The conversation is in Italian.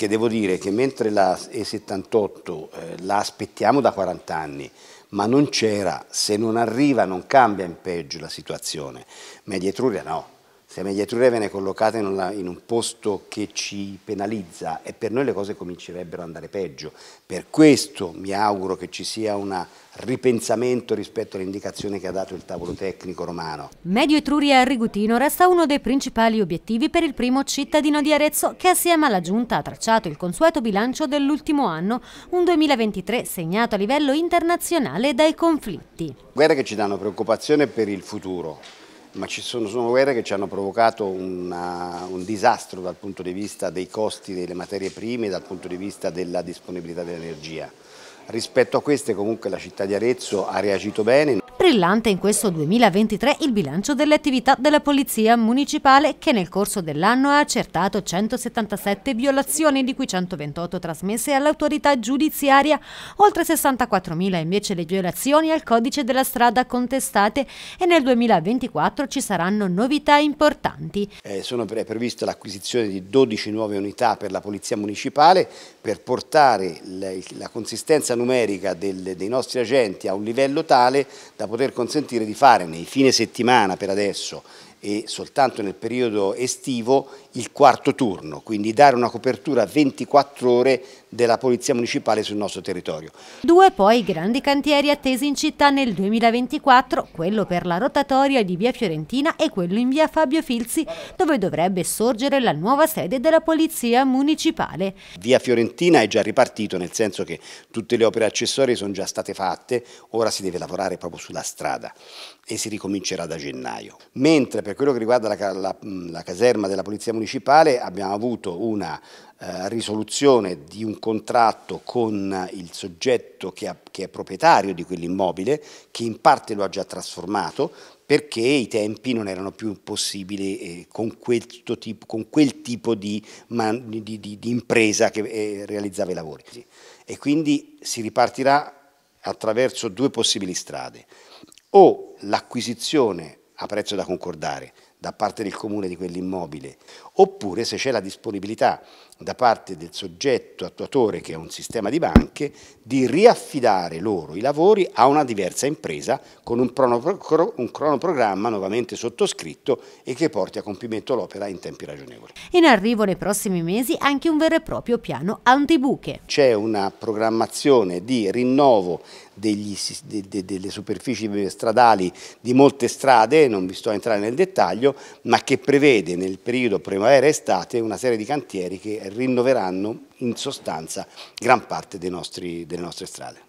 che devo dire che mentre la E78 eh, la aspettiamo da 40 anni, ma non c'era, se non arriva non cambia in peggio la situazione, ma Etruria no se dietro Re viene collocata in, una, in, un posto che ci penalizza e per noi le cose comincerebbero ad andare peggio. Per questo mi auguro che ci sia un ripensamento rispetto all'indicazione che ha dato il tavolo tecnico romano. Medio Etruria a Rigutino resta uno dei principali obiettivi per il primo cittadino di Arezzo che assieme alla Giunta ha tracciato il consueto bilancio dell'ultimo anno, un 2023 segnato a livello internazionale dai conflitti. Guerre che ci danno preoccupazione per il futuro, ma ci sono, sono guerre che ci hanno provocato una, un disastro dal punto di vista dei costi delle materie prime e dal punto di vista della disponibilità dell'energia. Rispetto a queste comunque la città di Arezzo ha reagito bene. Brillante in questo 2023 il bilancio delle attività della Polizia Municipale che nel corso dell'anno ha accertato 177 violazioni di cui 128 trasmesse all'autorità giudiziaria, oltre 64.000 invece le violazioni al codice della strada contestate e nel 2024 ci saranno novità importanti. Eh, sono pre prevista l'acquisizione di 12 nuove unità per la Polizia Municipale per portare la, la consistenza numerica del, dei nostri agenti a un livello tale da poter consentire di fare nei fine settimana per adesso e soltanto nel periodo estivo il quarto turno, quindi dare una copertura 24 ore della Polizia Municipale sul nostro territorio. Due poi grandi cantieri attesi in città nel 2024, quello per la rotatoria di Via Fiorentina e quello in Via Fabio Filzi, dove dovrebbe sorgere la nuova sede della Polizia Municipale. Via Fiorentina è già ripartito, nel senso che tutte le opere accessorie sono già state fatte, ora si deve lavorare proprio sulla strada e si ricomincerà da gennaio. Mentre per quello che riguarda la, la, la caserma della Polizia Municipale abbiamo avuto una eh, risoluzione di un contratto con il soggetto che, ha, che è proprietario di quell'immobile, che in parte lo ha già trasformato, perché i tempi non erano più possibili eh, con, quel tipo, con, quel tipo di, man, di, di, di impresa che eh, realizzava i lavori. E quindi si ripartirà attraverso due possibili strade, o l'acquisizione a prezzo da concordare da parte del comune di quell'immobile, oppure se c'è la disponibilità da parte del soggetto attuatore che è un sistema di banche di riaffidare loro i lavori a una diversa impresa con un, un cronoprogramma nuovamente sottoscritto e che porti a compimento l'opera in tempi ragionevoli. In arrivo nei prossimi mesi anche un vero e proprio piano antibuche. C'è una programmazione di rinnovo degli, de, de, delle superfici stradali di molte strade, non vi sto a entrare nel dettaglio, esempio, ma che prevede nel periodo primavera-estate una serie di cantieri che rinnoveranno in sostanza gran parte nostri, delle nostre strade.